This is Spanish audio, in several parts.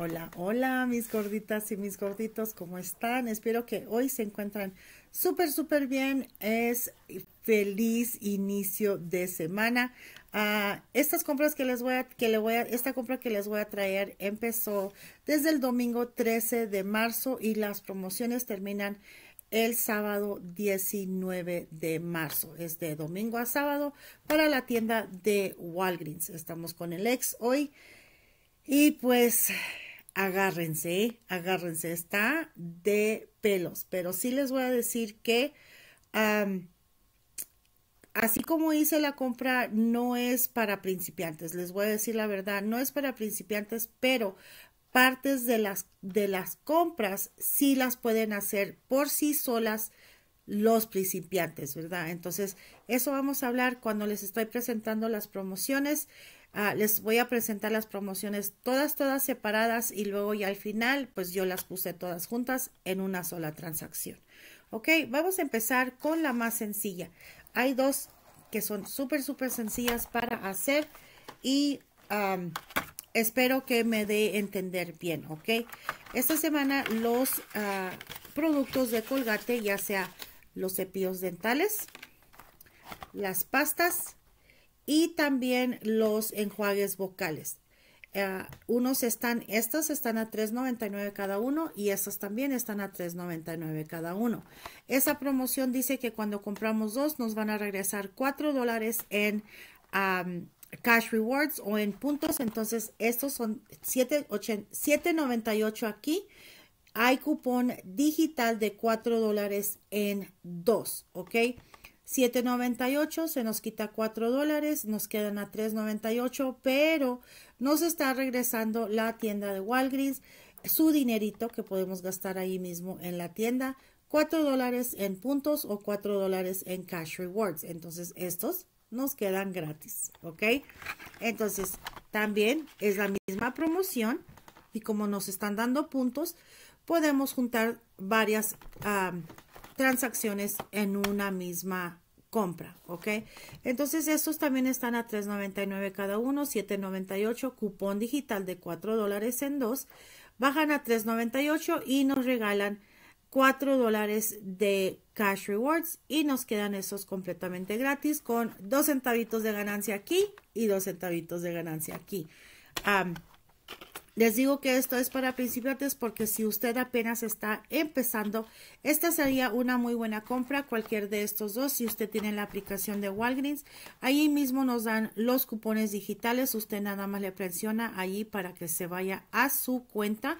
Hola, hola mis gorditas y mis gorditos, ¿cómo están? Espero que hoy se encuentran súper, súper bien. Es feliz inicio de semana. Ah, estas compras que les voy que le voy a, esta compra que les voy a traer empezó desde el domingo 13 de marzo y las promociones terminan el sábado 19 de marzo. Es de domingo a sábado para la tienda de Walgreens. Estamos con el ex hoy. Y pues agárrense, agárrense, está de pelos, pero sí les voy a decir que así como hice la compra, no es para principiantes, les voy a decir la verdad, no es para principiantes, pero partes de las, de las compras sí las pueden hacer por sí solas los principiantes, ¿verdad? Entonces, eso vamos a hablar cuando les estoy presentando las promociones. Ah, les voy a presentar las promociones todas, todas separadas y luego y al final, pues yo las puse todas juntas en una sola transacción. Ok, vamos a empezar con la más sencilla. Hay dos que son súper, súper sencillas para hacer y espero que me dé entender bien, ¿ok? Esta semana los ah, productos de colgate, ya sea los cepillos dentales, las pastas, y también los enjuagues vocales. Eh, unos están, estos están a 3.99 cada uno y estos también están a 3.99 cada uno. Esa promoción dice que cuando compramos dos nos van a regresar 4 dólares en cash rewards o en puntos. Entonces estos son 7.98 aquí. Hay cupón digital de 4 dólares en dos, ¿ok? 7.98 se nos quita 4 dólares, nos quedan a 3.98, pero nos está regresando la tienda de Walgreens, su dinerito que podemos gastar ahí mismo en la tienda, 4 dólares en puntos o 4 dólares en cash rewards. Entonces estos nos quedan gratis, ¿ok? Entonces también es la misma promoción y como nos están dando puntos, podemos juntar varias transacciones en una misma compra, ¿ok? Entonces, estos también están a $3.99 cada uno, $7.98, cupón digital de $4 dólares en dos, bajan a $3.98 y nos regalan 4 dólares de cash rewards y nos quedan esos completamente gratis con dos centavitos de ganancia aquí y dos centavitos de ganancia aquí. Les digo que esto es para principiantes porque si usted apenas está empezando, esta sería una muy buena compra, cualquier de estos dos. Si usted tiene la aplicación de Walgreens, ahí mismo nos dan los cupones digitales. Usted nada más le presiona ahí para que se vaya a su cuenta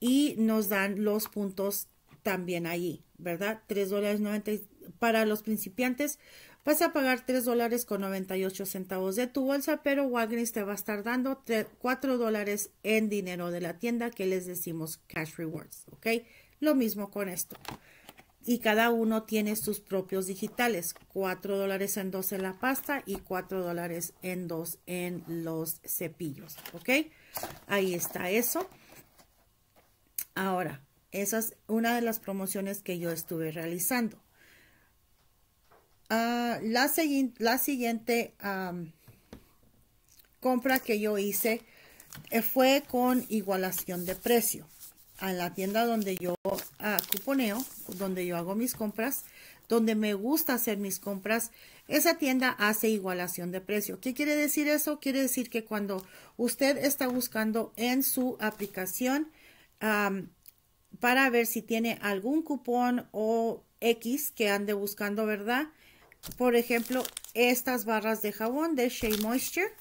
y nos dan los puntos también allí, ¿verdad? $3.90 para los principiantes, Vas a pagar $3.98 dólares con centavos de tu bolsa, pero Walgreens te va a estar dando 4 dólares en dinero de la tienda que les decimos cash rewards, ¿ok? Lo mismo con esto. Y cada uno tiene sus propios digitales, 4 dólares en dos en la pasta y 4 dólares en dos en los cepillos, ¿ok? Ahí está eso. Ahora, esa es una de las promociones que yo estuve realizando. Ah, la, siguiente compra que yo hice eh, fue con igualación de precio. A la tienda donde yo ah, cuponeo, donde yo hago mis compras, donde me gusta hacer mis compras, esa tienda hace igualación de precio. ¿Qué quiere decir eso? Quiere decir que cuando usted está buscando en su aplicación para ver si tiene algún cupón o X que ande buscando, ¿verdad? Por ejemplo, estas barras de jabón de Shea Moisture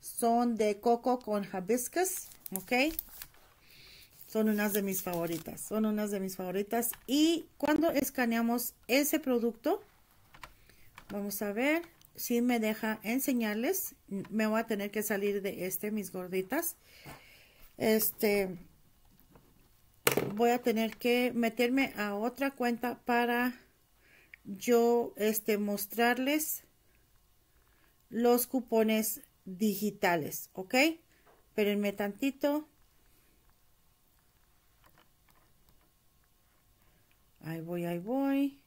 son de coco con hibiscus, ¿ok? Son unas de mis favoritas, son unas de mis favoritas. Y cuando escaneamos ese producto, vamos a ver si me deja enseñarles. Me voy a tener que salir de este, mis gorditas. Este, voy a tener que meterme a otra cuenta para yo este, mostrarles los cupones digitales, ¿ok? Espérenme tantito. Ahí voy, ahí voy.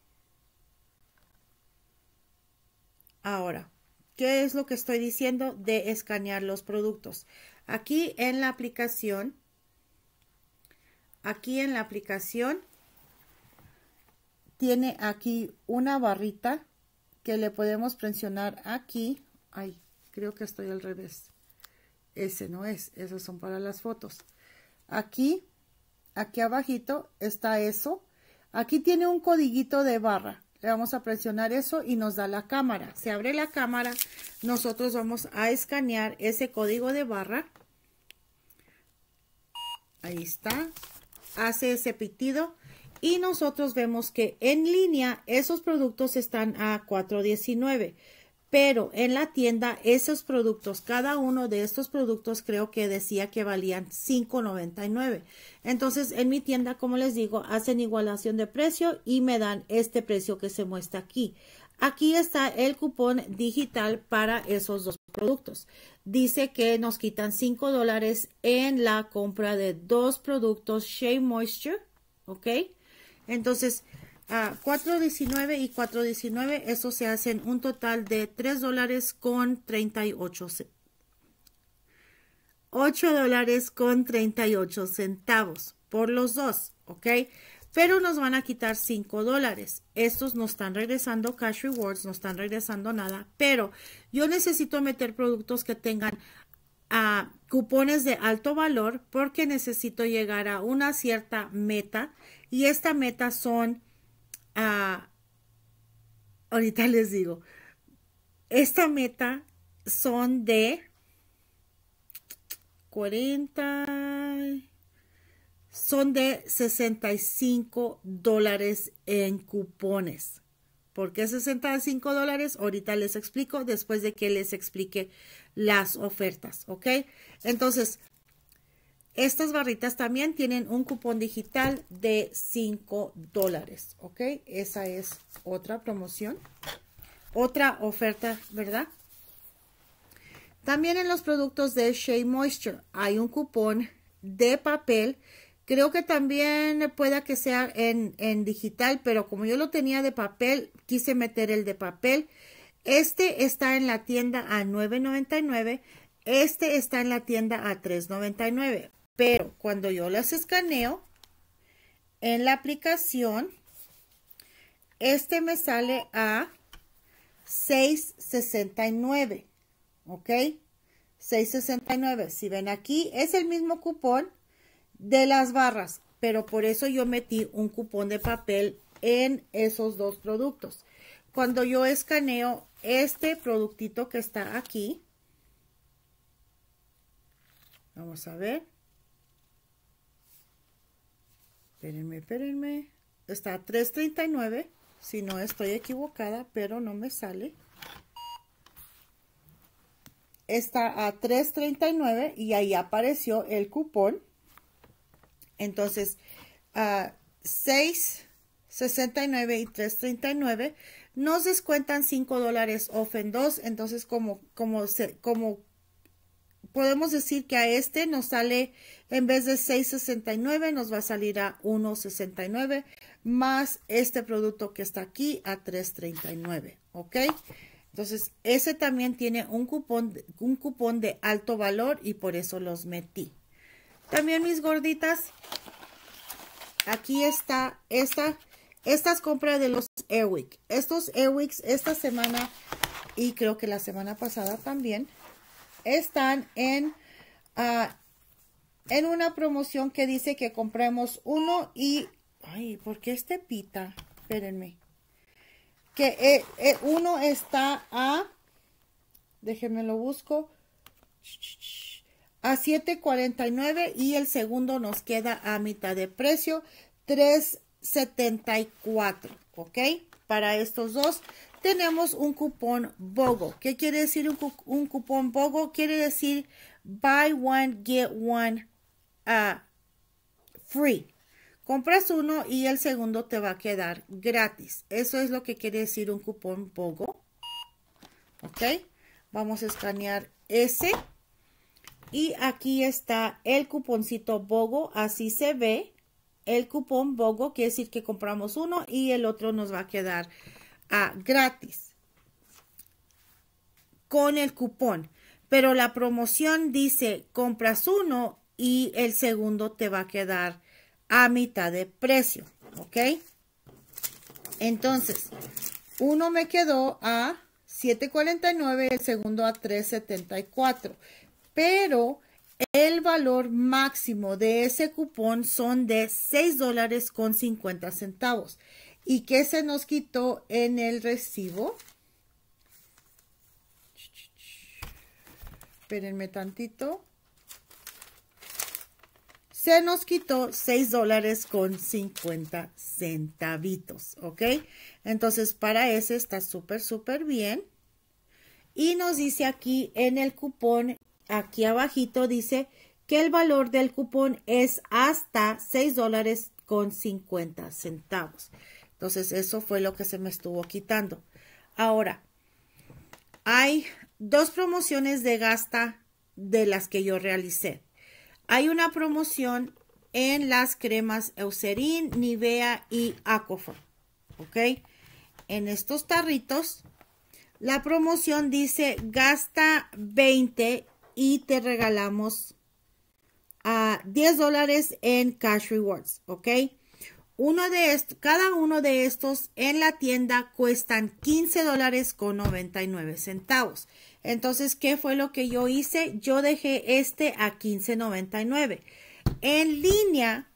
Ahora, ¿qué es lo que estoy diciendo de escanear los productos? Aquí en la aplicación, aquí en la aplicación, tiene aquí una barrita que le podemos presionar aquí. Ay, creo que estoy al revés. Ese no es, Esos son para las fotos. Aquí, aquí abajito está eso. Aquí tiene un codiguito de barra. Le vamos a presionar eso y nos da la cámara. Se abre la cámara. Nosotros vamos a escanear ese código de barra. Ahí está. Hace ese pitido y nosotros vemos que en línea esos productos están a 419 pero en la tienda esos productos, cada uno de estos productos creo que decía que valían 5.99. Entonces, en mi tienda, como les digo, hacen igualación de precio y me dan este precio que se muestra aquí. Aquí está el cupón digital para esos dos productos. Dice que nos quitan 5 en la compra de dos productos Shea Moisture, ¿ok? Entonces, a 4.19 y 4.19, eso se hacen un total de 3 dólares con 38 8 dólares con 38 centavos por los dos, ¿ok? Pero nos van a quitar 5 dólares. Estos no están regresando cash rewards, no están regresando nada, pero yo necesito meter productos que tengan cupones de alto valor porque necesito llegar a una cierta meta y esta meta son, ah, ahorita les digo, esta meta son de 40, son de 65 dólares en cupones. ¿Por qué 65 dólares? Ahorita les explico después de que les explique las ofertas, ¿ok? Entonces, estas barritas también tienen un cupón digital de 5 dólares, ¿ok? Esa es otra promoción, otra oferta, ¿verdad? También en los productos de Shea Moisture hay un cupón de papel. Creo que también pueda que sea en, en digital, pero como yo lo tenía de papel, quise meter el de papel. Este está en la tienda a $9.99. Este está en la tienda a $3.99. Pero cuando yo las escaneo en la aplicación, este me sale a 6.69, ¿ok? 6.69, si ven aquí, es el mismo cupón de las barras, pero por eso yo metí un cupón de papel en esos dos productos. Cuando yo escaneo este productito que está aquí, vamos a ver, Espérenme, espérenme. Está a 3.39, si no estoy equivocada, pero no me sale. Está a 3.39 y ahí apareció el cupón. Entonces, a 6.69 y 3.39 nos descuentan 5 dólares off en 2. Entonces, como, como, como podemos decir que a este nos sale, en vez de 6.69, nos va a salir a 1.69 más este producto que está aquí a 3.39, ¿ok? Entonces, ese también tiene un cupón, un cupón de alto valor y por eso los metí. También mis gorditas, aquí está esta, estas compras de los Ewick. Estos Airwicks esta semana y creo que la semana pasada también están en, ah, en una promoción que dice que compremos uno y... Ay, ¿por qué este pita? Espérenme. Que eh, eh, uno está a... Déjenme lo busco. A 7.49 y el segundo nos queda a mitad de precio. 3.74, ¿ok? Para estos dos tenemos un cupón BOGO. ¿Qué quiere decir un, un cupón BOGO? Quiere decir buy one, get one ah, free. Compras uno y el segundo te va a quedar gratis. Eso es lo que quiere decir un cupón BOGO. ¿Ok? Vamos a escanear ese. Y aquí está el cuponcito BOGO. Así se ve. El cupón BOGO quiere decir que compramos uno y el otro nos va a quedar gratis con el cupón. Pero la promoción dice compras uno y el segundo te va a quedar a mitad de precio. ¿Ok? Entonces, uno me quedó a 7.49, el segundo a 3.74. Pero el valor máximo de ese cupón son de $6.50 dólares con 50 centavos y que se nos quitó en el recibo. Espérenme tantito. Se nos quitó 6 dólares con 50 centavitos, ¿ok? Entonces, para ese está súper, súper bien. Y nos dice aquí en el cupón, aquí abajito dice que el valor del cupón es hasta 6 dólares con 50 centavos. Entonces, eso fue lo que se me estuvo quitando. Ahora, hay dos promociones de gasta de las que yo realicé. Hay una promoción en las cremas Eucerin, Nivea y Aquafor. ¿Ok? En estos tarritos, la promoción dice gasta 20 y te regalamos a ah, 10 dólares en cash rewards. ¿Ok? Uno de estos, cada uno de estos en la tienda cuestan 15 dólares con 99 centavos. Entonces, ¿qué fue lo que yo hice? Yo dejé este a 15.99. En línea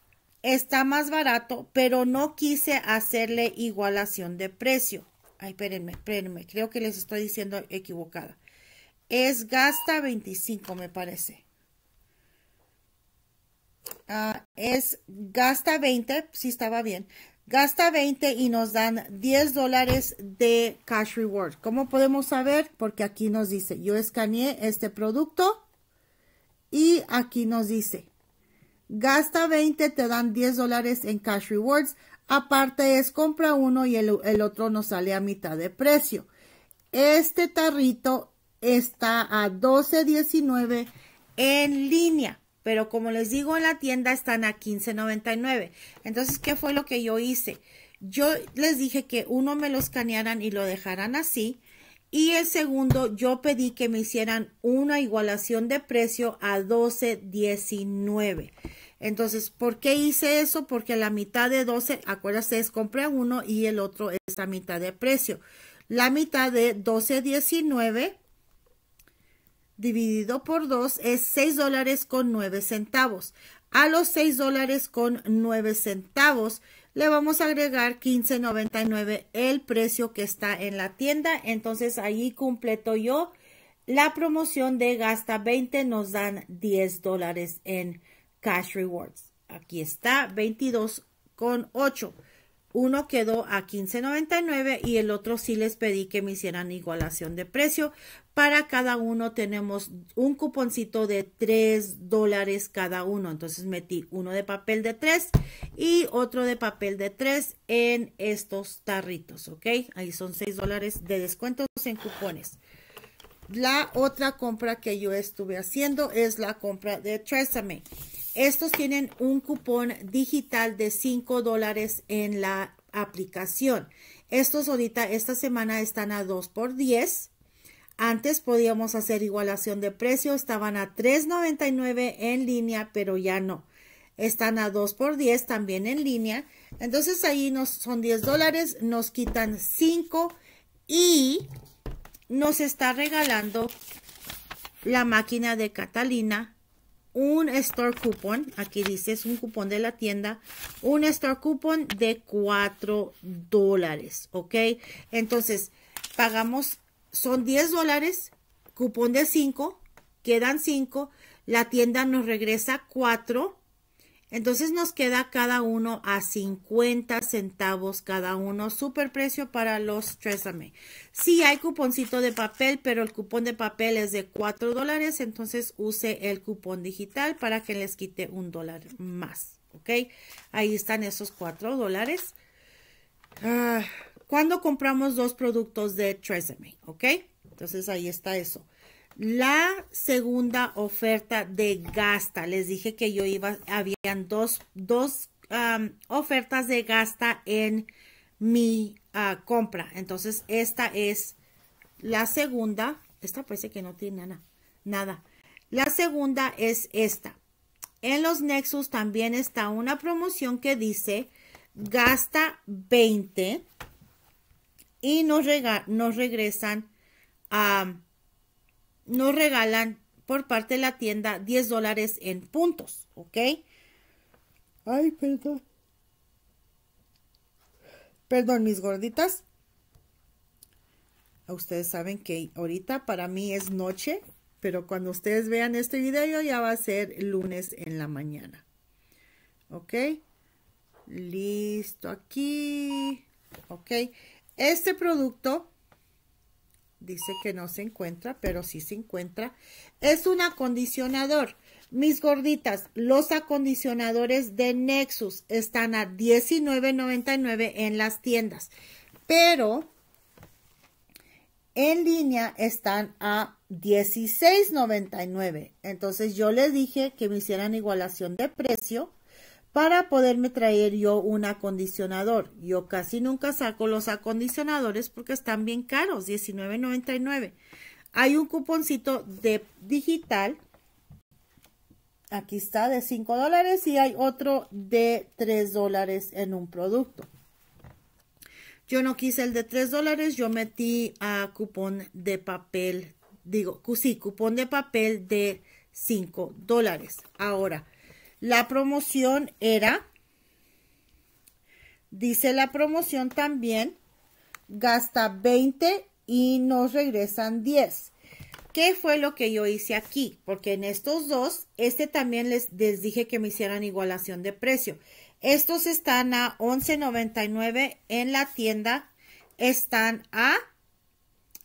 está más barato, pero no quise hacerle igualación de precio. Ay, espérenme, espérenme, creo que les estoy diciendo equivocada. Es gasta 25, me parece. Ah, es gasta 20, si estaba bien, gasta 20 y nos dan 10 dólares de cash reward. ¿Cómo podemos saber? Porque aquí nos dice, yo escaneé este producto y aquí nos dice, gasta 20, te dan 10 dólares en cash rewards. Aparte es compra uno y el, el otro nos sale a mitad de precio. Este tarrito está a 12.19 en línea. Pero como les digo, en la tienda están a 15.99. Entonces, ¿qué fue lo que yo hice? Yo les dije que uno me lo escanearan y lo dejaran así. Y el segundo, yo pedí que me hicieran una igualación de precio a 12.19. Entonces, ¿por qué hice eso? Porque la mitad de 12, acuérdense, es compra uno y el otro es la mitad de precio. La mitad de 12.19 dividido por 2 es 6 dólares con 9 centavos. A los 6 dólares con 9 centavos le vamos a agregar 15.99 el precio que está en la tienda. Entonces ahí completo yo la promoción de gasta 20 nos dan 10 dólares en cash rewards. Aquí está 22.8. Uno quedó a 15.99 y el otro sí les pedí que me hicieran igualación de precio, para cada uno tenemos un cuponcito de 3 dólares cada uno. Entonces metí uno de papel de 3 y otro de papel de 3 en estos tarritos, ¿ok? Ahí son 6 dólares de descuentos en cupones. La otra compra que yo estuve haciendo es la compra de Tresame. Estos tienen un cupón digital de 5 dólares en la aplicación. Estos ahorita, esta semana están a 2 por 10. Antes podíamos hacer igualación de precio, estaban a 3.99 en línea, pero ya no. Están a 2 por 10 también en línea. Entonces ahí nos son 10 dólares, nos quitan 5 y nos está regalando la máquina de Catalina un store coupon, aquí dice es un cupón de la tienda, un store coupon de 4 dólares, ¿ok? Entonces, pagamos son 10 dólares, cupón de 5, quedan 5, la tienda nos regresa 4, entonces nos queda cada uno a 50 centavos cada uno, super precio para los Tresame. Sí hay cuponcito de papel, pero el cupón de papel es de 4 dólares, entonces use el cupón digital para que les quite un dólar más, ¿ok? Ahí están esos 4 dólares. Ah cuando compramos dos productos de Tresemme, ¿ok? Entonces ahí está eso. La segunda oferta de gasta. Les dije que yo iba, habían dos, dos ofertas de gasta en mi ah, compra. Entonces esta es la segunda. Esta parece que no tiene nada. nada. La segunda es esta. En los Nexus también está una promoción que dice gasta 20 y nos, nos regresan a, nos regalan por parte de la tienda 10 dólares en puntos, ¿ok? Ay, perdón. Perdón, mis gorditas. Ustedes saben que ahorita para mí es noche, pero cuando ustedes vean este video ya va a ser lunes en la mañana. ¿Ok? Listo aquí. ¿Ok? Este producto dice que no se encuentra, pero sí se encuentra. Es un acondicionador. Mis gorditas, los acondicionadores de Nexus están a $19.99 en las tiendas, pero en línea están a $16.99. Entonces yo les dije que me hicieran igualación de precio para poderme traer yo un acondicionador. Yo casi nunca saco los acondicionadores porque están bien caros, $19.99. Hay un cuponcito de digital, aquí está, de $5 dólares y hay otro de $3 dólares en un producto. Yo no quise el de 3 dólares, yo metí a cupón de papel, digo, sí, cupón de papel de 5 dólares. Ahora, la promoción era, dice la promoción también, gasta 20 y nos regresan 10. ¿Qué fue lo que yo hice aquí? Porque en estos dos, este también les, dije que me hicieran igualación de precio. Estos están a $11.99 en la tienda. Están a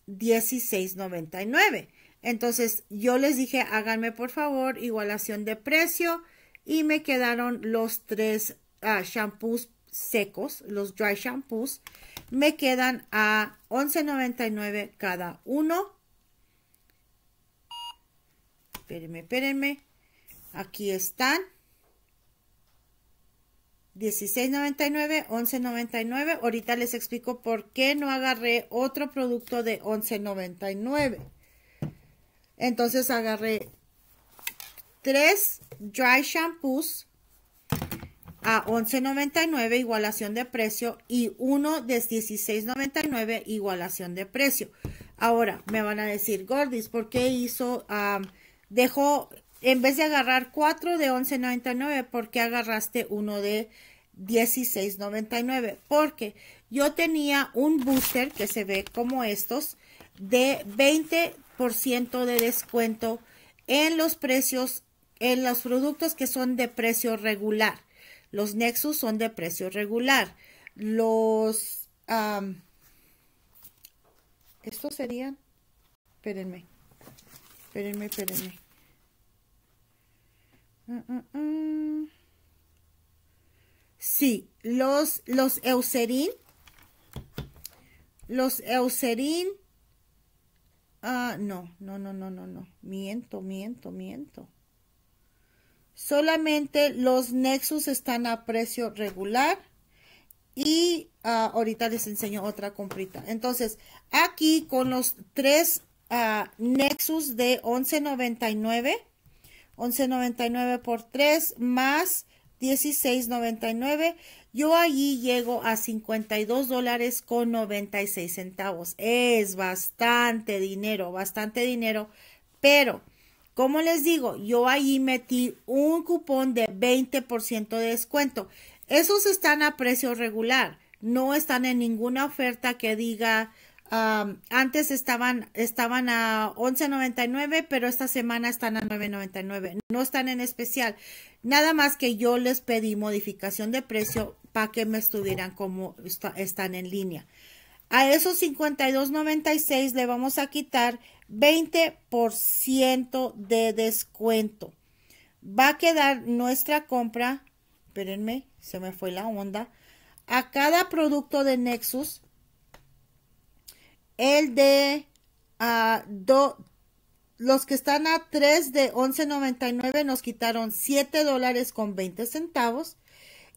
$16.99. Entonces, yo les dije, háganme por favor igualación de precio y me quedaron los tres ah, shampoos secos, los dry shampoos, me quedan a $11.99 cada uno. Espérenme, espérenme. Aquí están. $16.99, $11.99. Ahorita les explico por qué no agarré otro producto de $11.99. Entonces agarré Tres dry shampoos a 11.99 igualación de precio y uno de 16.99 igualación de precio. Ahora me van a decir, Gordis, ¿por qué hizo, dejó, en vez de agarrar cuatro de 11.99, ¿por qué agarraste uno de 16.99? Porque yo tenía un booster que se ve como estos de 20% de descuento en los precios en los productos que son de precio regular. Los Nexus son de precio regular. Los... esto estos serían... Espérenme. Espérenme, espérenme. Mm, mm, mm. Sí, los, los Eucerin. Los Eucerin. Ah, no, no, no, no, no, no. Miento, miento, miento. Solamente los Nexus están a precio regular. Y ah, ahorita les enseño otra comprita. Entonces, aquí con los tres ah, Nexus de 11.99. 11.99 por 3 más 16.99. Yo allí llego a 52 dólares con 96 centavos. Es bastante dinero, bastante dinero. Pero como les digo, yo ahí metí un cupón de 20% de descuento. Esos están a precio regular, no están en ninguna oferta que diga antes estaban, estaban a 11.99, pero esta semana están a 9.99. No están en especial. Nada más que yo les pedí modificación de precio para que me estuvieran como están en línea. A esos 52.96 le vamos a quitar 20% de descuento. Va a quedar nuestra compra, espérenme, se me fue la onda, a cada producto de Nexus, el de a ah, los que están a 3 de 11.99 nos quitaron 7 dólares con 20 centavos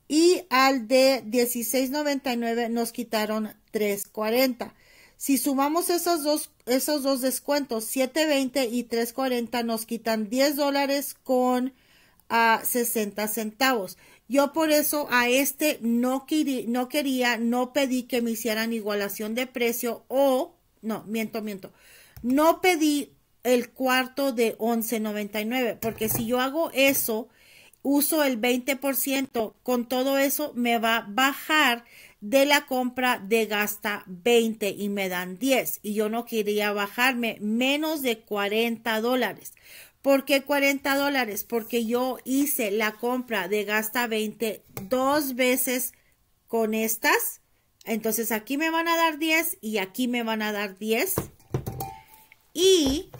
y al de 16.99 nos quitaron 3.40. Si sumamos esos dos, esos dos descuentos, 7.20 y 3.40 nos quitan 10 dólares con ah, a 60 centavos. Yo por eso a este no, no quería, no pedí que me hicieran igualación de precio o, no, miento, miento, no pedí el cuarto de 11.99 porque si yo hago eso, uso el 20%, con todo eso me va a bajar de la compra de gasta 20 y me dan 10 y yo no quería bajarme menos de 40 dólares. ¿Por qué 40 dólares? Porque yo hice la compra de gasta 20 dos veces con estas. Entonces aquí me van a dar 10 y aquí me van a dar 10. Y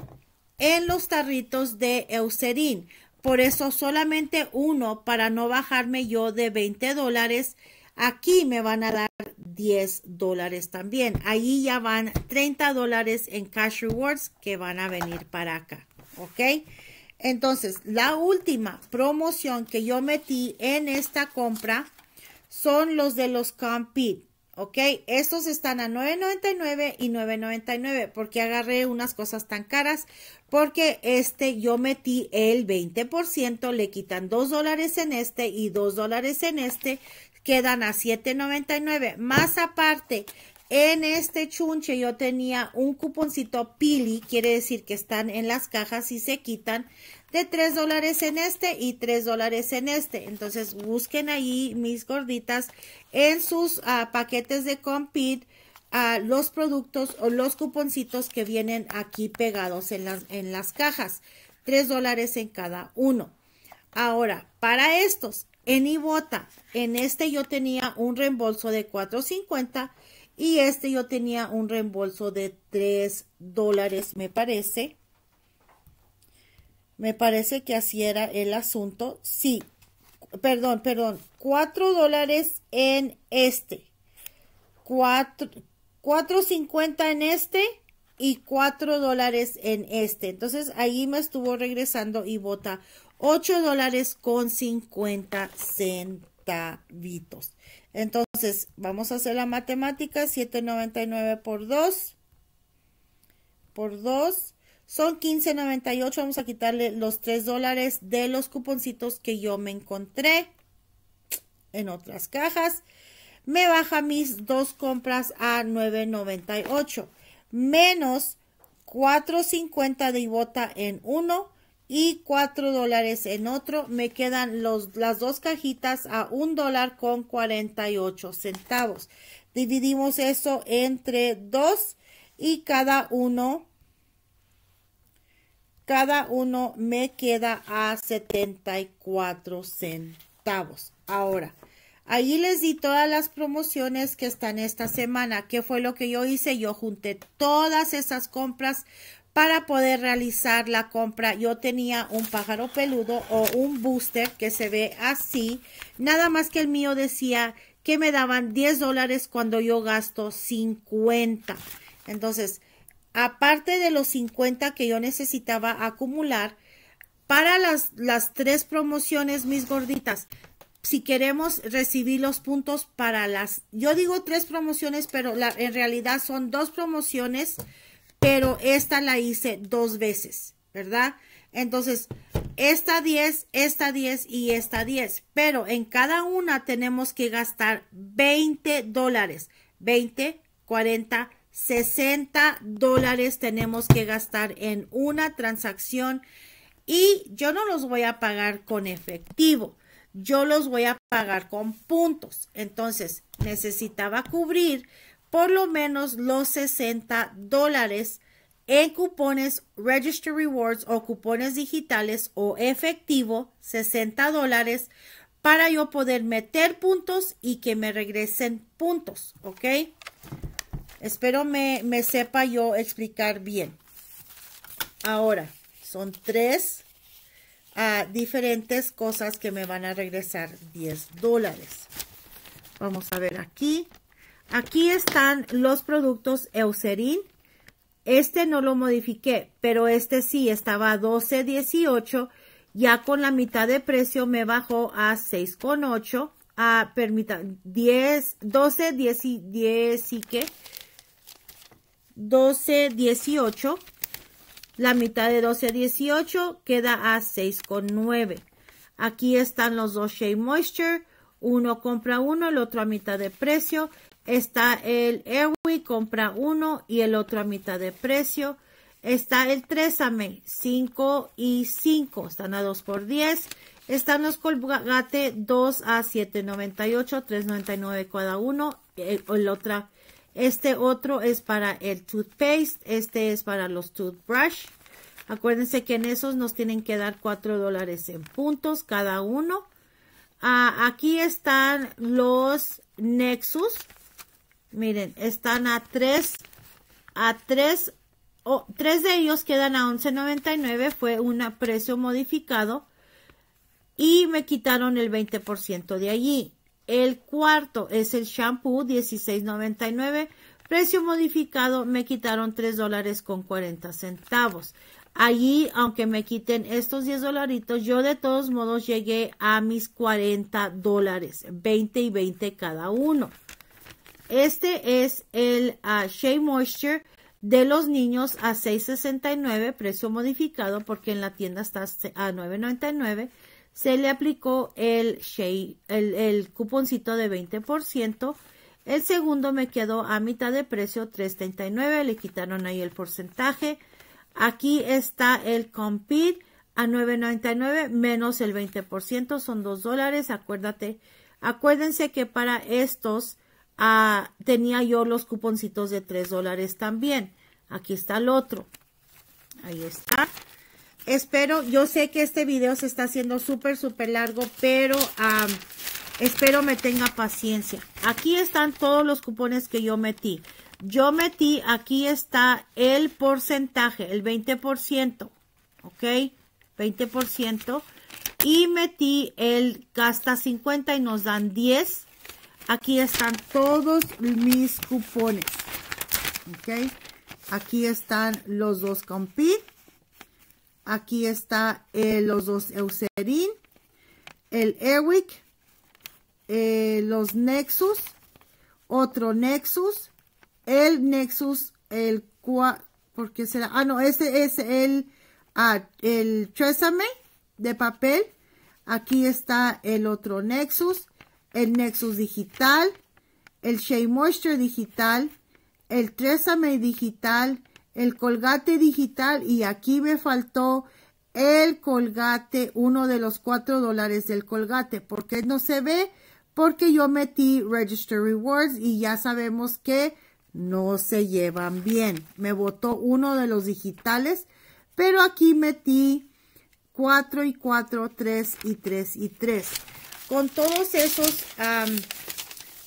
en los tarritos de Eucerin. Por eso solamente uno para no bajarme yo de 20 dólares. Aquí me van a dar 10 dólares también. Ahí ya van 30 dólares en cash rewards que van a venir para acá. ¿Ok? Entonces, la última promoción que yo metí en esta compra son los de los Compete. ¿ok? Estos están a 9.99 y 9.99 porque agarré unas cosas tan caras porque este yo metí el 20%, le quitan 2 dólares en este y 2 dólares en este, quedan a 7.99. Más aparte, en este chunche yo tenía un cuponcito Pili, quiere decir que están en las cajas y se quitan de 3 dólares en este y 3 dólares en este. Entonces busquen ahí mis gorditas en sus ah, paquetes de Compete a ah, los productos o los cuponcitos que vienen aquí pegados en las, en las cajas. 3 dólares en cada uno. Ahora, para estos, en Ibota, en este yo tenía un reembolso de 4.50 y este yo tenía un reembolso de 3 dólares, me parece. Me parece que así era el asunto. Sí, perdón, perdón, Cuatro dólares en este, cuatro cincuenta en este y cuatro dólares en este. Entonces ahí me estuvo regresando y bota ocho dólares con cincuenta centavitos. Entonces vamos a hacer la matemática, 7.99 por 2, por 2 son $15.98. Vamos a quitarle los 3 dólares de los cuponcitos que yo me encontré en otras cajas. Me baja mis dos compras a $9.98. Menos 4.50 de Ibota en uno y 4 dólares en otro. Me quedan los, las dos cajitas a un dólar con 48 centavos. Dividimos eso entre dos y cada uno cada uno me queda a 74 centavos. Ahora, ahí les di todas las promociones que están esta semana. ¿Qué fue lo que yo hice? Yo junté todas esas compras para poder realizar la compra. Yo tenía un pájaro peludo o un booster que se ve así. Nada más que el mío decía que me daban 10 dólares cuando yo gasto 50. Entonces, aparte de los 50 que yo necesitaba acumular para las, las tres promociones, mis gorditas. Si queremos recibir los puntos para las, yo digo tres promociones, pero en realidad son dos promociones, pero esta la hice dos veces, ¿verdad? Entonces, esta 10, esta 10 y esta 10, pero en cada una tenemos que gastar 20 dólares, 20, 40, 60 dólares tenemos que gastar en una transacción y yo no los voy a pagar con efectivo, yo los voy a pagar con puntos. Entonces, necesitaba cubrir por lo menos los 60 dólares en cupones Registry Rewards o cupones digitales o efectivo, 60 dólares, para yo poder meter puntos y que me regresen puntos, ¿ok? Espero me, me sepa yo explicar bien. Ahora, son tres ah, diferentes cosas que me van a regresar 10 dólares. Vamos a ver aquí. Aquí están los productos Eucerin. Este no lo modifiqué, pero este sí estaba a 12.18. Ya con la mitad de precio me bajó a 6.8. A ah, permita 10, 12, 10 y 10 y que 12, 18. La mitad de 12, 18 queda a 6,9. Aquí están los dos Shea Moisture. Uno compra uno, el otro a mitad de precio. Está el Airway, compra uno y el otro a mitad de precio. Está el Trésame, 5 y 5. Están a 2 por 10. Están los Colgate 2 a 7.98, 3.99 cada uno. El, el otra este otro es para el toothpaste. Este es para los toothbrush. Acuérdense que en esos nos tienen que dar 4 dólares en puntos cada uno. Ah, aquí están los Nexus. Miren, están a 3, a 3, o 3 de ellos quedan a 11.99. Fue un precio modificado y me quitaron el 20% de allí. El cuarto es el shampoo 16.99, precio modificado, me quitaron 3 dólares con 40 centavos. Allí, aunque me quiten estos 10 dolaritos, yo de todos modos llegué a mis 40 dólares, 20 y 20 cada uno. Este es el ah, Shea Moisture de los niños a 6.69, precio modificado porque en la tienda está a 9.99 se le aplicó el, el, cuponcito de 20%. El segundo me quedó a mitad de precio, 3.39, le quitaron ahí el porcentaje. Aquí está el Compete a 9.99 menos el 20%, son 2 dólares, acuérdate. Acuérdense que para estos ah, tenía yo los cuponcitos de 3 dólares también. Aquí está el otro. Ahí está espero, yo sé que este video se está haciendo súper, súper largo, pero espero me tenga paciencia. Aquí están todos los cupones que yo metí. Yo metí, aquí está el porcentaje, el 20%, ¿ok? 20%. Y metí el gasta 50 y nos dan 10. Aquí están todos mis cupones, ¿ok? Aquí están los dos compit Aquí está eh, los dos Eucerin, el Ewick, eh, los Nexus, otro Nexus, el Nexus, el ¿por porque será, ah no, este es el, ah, el Tresame de papel. Aquí está el otro Nexus, el Nexus digital, el Shea Moisture digital, el Tresame digital, el colgate digital y aquí me faltó el colgate, uno de los cuatro dólares del colgate. ¿Por qué no se ve? Porque yo metí Register Rewards y ya sabemos que no se llevan bien. Me botó uno de los digitales, pero aquí metí cuatro y cuatro, 3 y 3 y 3. Con todos esos,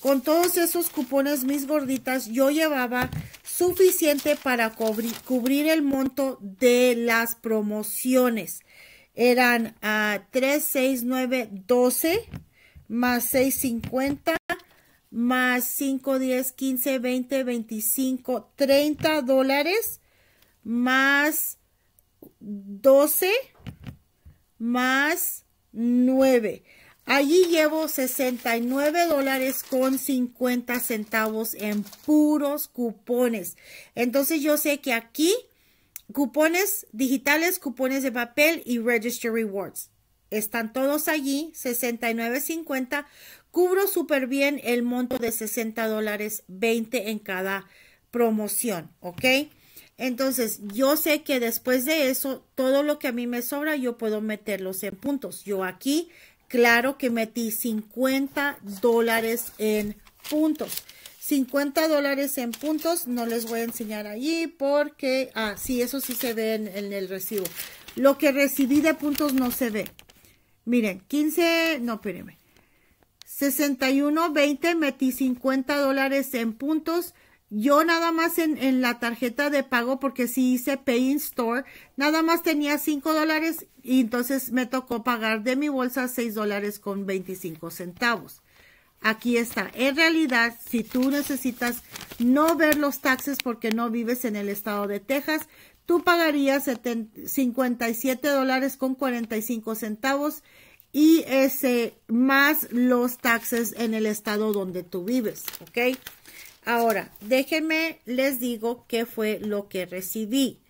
con todos esos cupones, mis gorditas, yo llevaba suficiente para cubrir, el monto de las promociones. Eran a 3, 6, 9, 12 más 6, 50 más 5, 10, 15, 20, 25, 30 dólares más 12 más 9. Allí llevo 69 dólares con 50 centavos en puros cupones. Entonces yo sé que aquí cupones digitales, cupones de papel y register rewards. Están todos allí, 69.50. Cubro súper bien el monto de 60 dólares 20 en cada promoción, ¿ok? Entonces, yo sé que después de eso, todo lo que a mí me sobra, yo puedo meterlos en puntos. Yo aquí Claro que metí 50 dólares en puntos. 50 dólares en puntos, no les voy a enseñar allí porque, ah, sí, eso sí se ve en, el recibo. Lo que recibí de puntos no se ve. Miren, 15, no, espérenme. 20, metí 50 dólares en puntos. Yo nada más en, la tarjeta de pago, porque si hice Pay in Store, nada más tenía 5 dólares y entonces me tocó pagar de mi bolsa 6 dólares con 25 centavos. Aquí está. En realidad, si tú necesitas no ver los taxes porque no vives en el estado de Texas, tú pagarías 57 dólares con 45 centavos y ese más los taxes en el estado donde tú vives, ¿ok? Ahora, déjenme, les digo qué fue lo que recibí.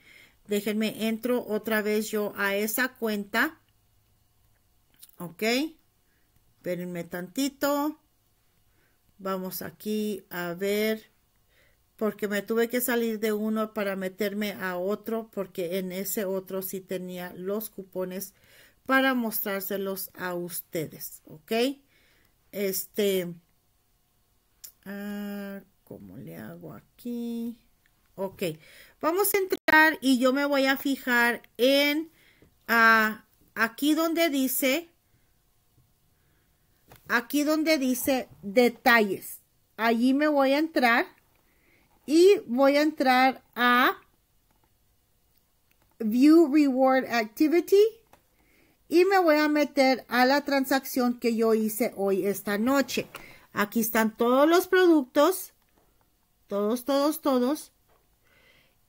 Déjenme, entro otra vez yo a esa cuenta. Ok. Espérenme tantito. Vamos aquí a ver. Porque me tuve que salir de uno para meterme a otro. Porque en ese otro sí tenía los cupones para mostrárselos a ustedes. Ok. Este. Ah, ¿Cómo le hago aquí? Ok, vamos a entrar y yo me voy a fijar en ah, aquí donde dice, aquí donde dice detalles. Allí me voy a entrar y voy a entrar a View Reward Activity y me voy a meter a la transacción que yo hice hoy esta noche. Aquí están todos los productos todos, todos, todos.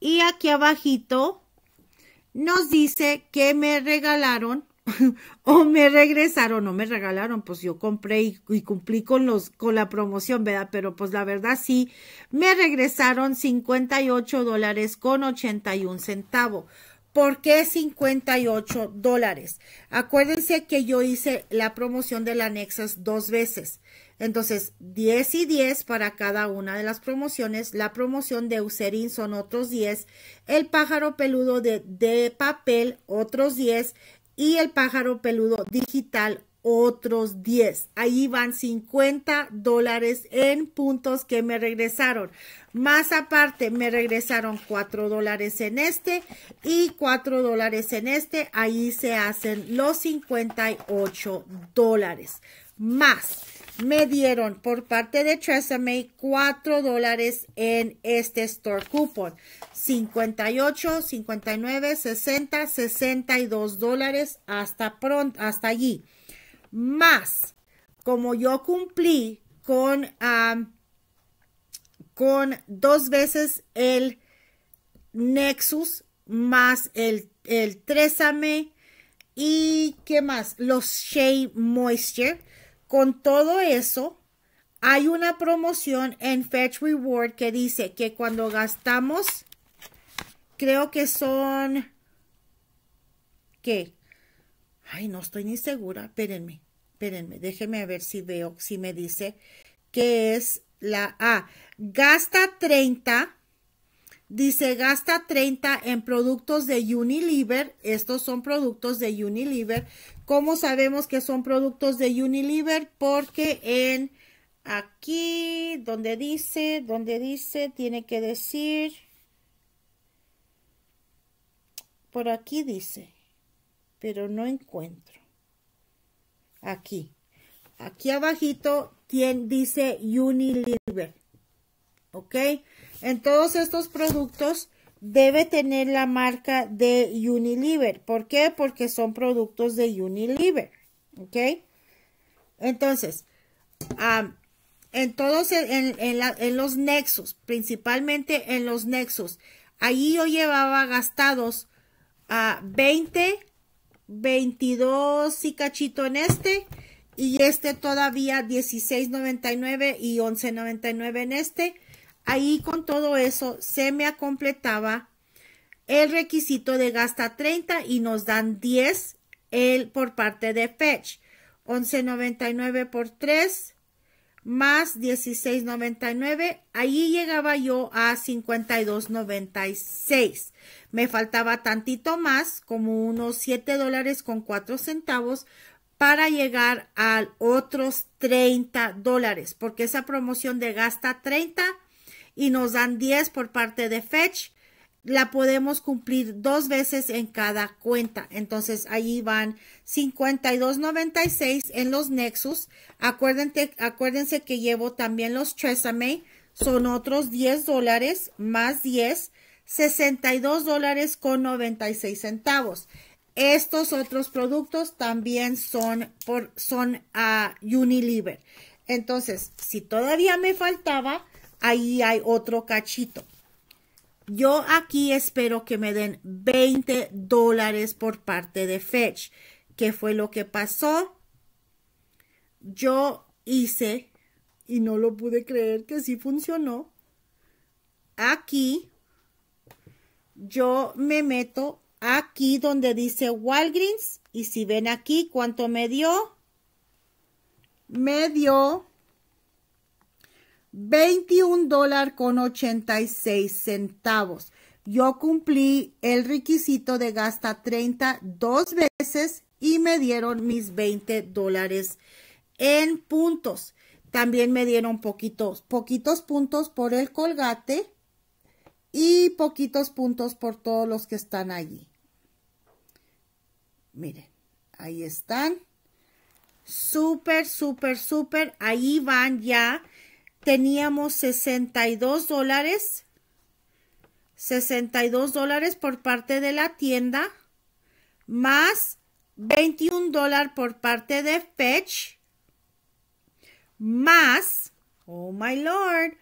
Y aquí abajito nos dice que me regalaron o me regresaron, no me regalaron, pues yo compré y, cumplí con los con la promoción, ¿verdad? Pero pues la verdad sí, me regresaron 58 dólares con 81 centavo. ¿Por qué 58 dólares? Acuérdense que yo hice la promoción de la Nexus dos veces. Entonces, 10 y 10 para cada una de las promociones. La promoción de Eucerin son otros 10. El pájaro peludo de, de papel, otros 10. Y el pájaro peludo digital, otros 10. Ahí van 50 dólares en puntos que me regresaron. Más aparte, me regresaron 4 dólares en este y 4 dólares en este. Ahí se hacen los 58 dólares. Más me dieron por parte de Tresame 4 dólares en este store coupon. 58, 59, 60, 62 dólares hasta pronto, hasta allí. Más, como yo cumplí con, con dos veces el Nexus más el, el y qué más, los Shea Moisture con todo eso, hay una promoción en Fetch Reward que dice que cuando gastamos, creo que son, ¿qué? Ay, no estoy ni segura. Espérenme, espérenme. Déjenme ver si veo, si me dice que es la A. gasta 30. Dice, gasta 30 en productos de Unilever. Estos son productos de Unilever. ¿Cómo sabemos que son productos de Unilever? Porque en aquí, donde dice, donde dice, tiene que decir, por aquí dice, pero no encuentro. Aquí, aquí abajito quien dice Unilever. ¿Ok? En todos estos productos debe tener la marca de Unilever. ¿Por qué? Porque son productos de Unilever. ¿Ok? Entonces, en todos, en, los nexos, principalmente en los nexos, Ahí yo llevaba gastados a 20, 22 y cachito en este, y este todavía 16.99 y 11.99 en este, ahí con todo eso se me completaba el requisito de gasta 30 y nos dan 10 por parte de Fetch. 11.99 por 3 más 16.99. Ahí llegaba yo a 52.96. Me faltaba tantito más, como unos 7 dólares con 4 centavos para llegar a otros 30 dólares, porque esa promoción de gasta 30 y nos dan 10 por parte de Fetch, la podemos cumplir dos veces en cada cuenta. Entonces ahí van 52.96 en los Nexus. Acuérdense, acuérdense que llevo también los Tresame. Son otros 10 dólares más 10. 62 dólares con 96 centavos. Estos otros productos también son por son a Unilever. Entonces, si todavía me faltaba, ahí hay otro cachito. Yo aquí espero que me den 20 dólares por parte de Fetch. ¿Qué fue lo que pasó? Yo hice, y no lo pude creer que sí funcionó, aquí yo me meto aquí donde dice Walgreens y si ven aquí cuánto me dio, me dio 21 dólares con 86 centavos. Yo cumplí el requisito de gasta 30 dos veces y me dieron mis 20 dólares en puntos. También me dieron poquitos, poquitos puntos por el colgate y poquitos puntos por todos los que están allí. Miren, ahí están. Súper, súper, súper. Ahí van ya teníamos 62 dólares, 62 dólares por parte de la tienda, más 21 dólares por parte de Fetch, más, oh my lord,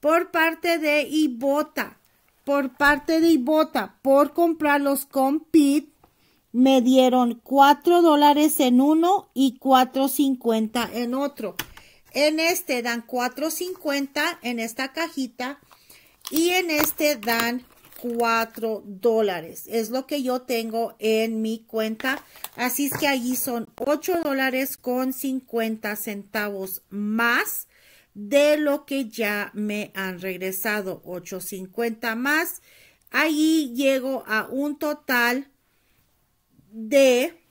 por parte de Ibota, por parte de Ibota, por comprarlos con Pete, me dieron 4 dólares en uno y 4.50 en otro. En este dan 4.50 en esta cajita y en este dan 4 dólares. Es lo que yo tengo en mi cuenta. Así es que allí son 8 dólares con 50 centavos más de lo que ya me han regresado. 8.50 más. Allí llego a un total de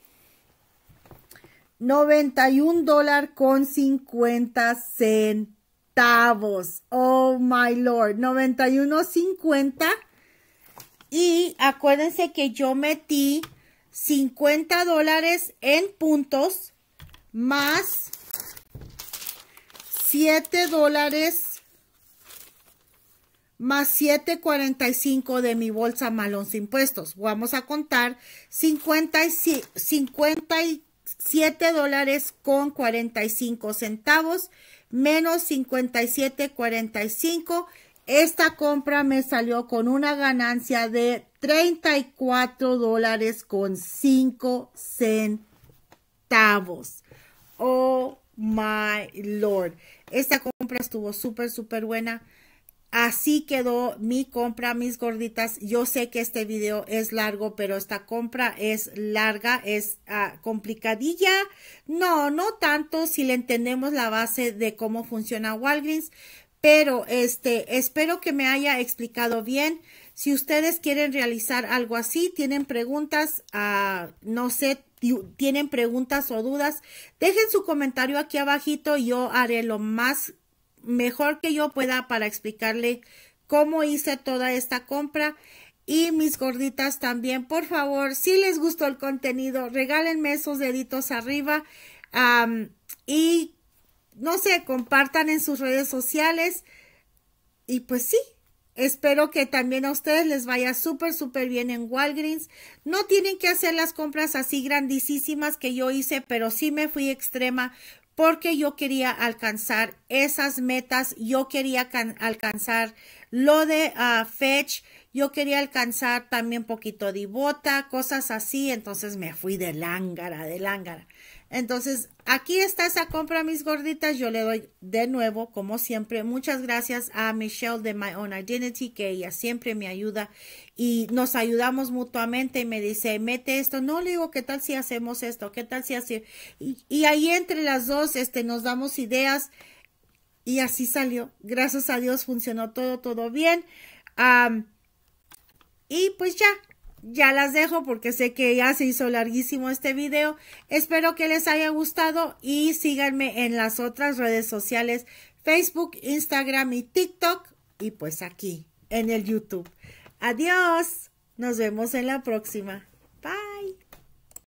91 dólar con 50 centavos. Oh my lord, 91.50. Y acuérdense que yo metí 50 dólares en puntos más 7 dólares más 7.45 de mi bolsa malón sin impuestos. Vamos a contar 50 y 7 dólares con 45 centavos menos 57.45. Esta compra me salió con una ganancia de 34 dólares con 5 centavos. Oh my lord. Esta compra estuvo súper, súper buena. Así quedó mi compra, mis gorditas. Yo sé que este video es largo, pero esta compra es larga, es ah, complicadilla. No, no tanto si le entendemos la base de cómo funciona Walgreens, pero este, espero que me haya explicado bien. Si ustedes quieren realizar algo así, tienen preguntas, ah, no sé, tienen preguntas o dudas, dejen su comentario aquí abajito. Yo haré lo más mejor que yo pueda para explicarle cómo hice toda esta compra. Y mis gorditas también, por favor, si les gustó el contenido, regálenme esos deditos arriba y, no sé, compartan en sus redes sociales. Y pues sí, Espero que también a ustedes les vaya súper, súper bien en Walgreens. No tienen que hacer las compras así grandísimas que yo hice, pero sí me fui extrema porque yo quería alcanzar esas metas, yo quería alcanzar lo de ah, Fetch, yo quería alcanzar también poquito de bota, cosas así, entonces me fui de lángara, de lángara. Entonces, aquí está esa compra, mis gorditas. Yo le doy de nuevo, como siempre, muchas gracias a Michelle de My Own Identity, que ella siempre me ayuda y nos ayudamos mutuamente. Y me dice, mete esto. No le digo, ¿qué tal si hacemos esto? ¿Qué tal si así? Y, ahí entre las dos este, nos damos ideas y así salió. Gracias a Dios funcionó todo, todo bien. y pues ya, ya las dejo porque sé que ya se hizo larguísimo este video. Espero que les haya gustado y síganme en las otras redes sociales, Facebook, Instagram y TikTok. Y pues aquí, en el YouTube. Adiós. Nos vemos en la próxima.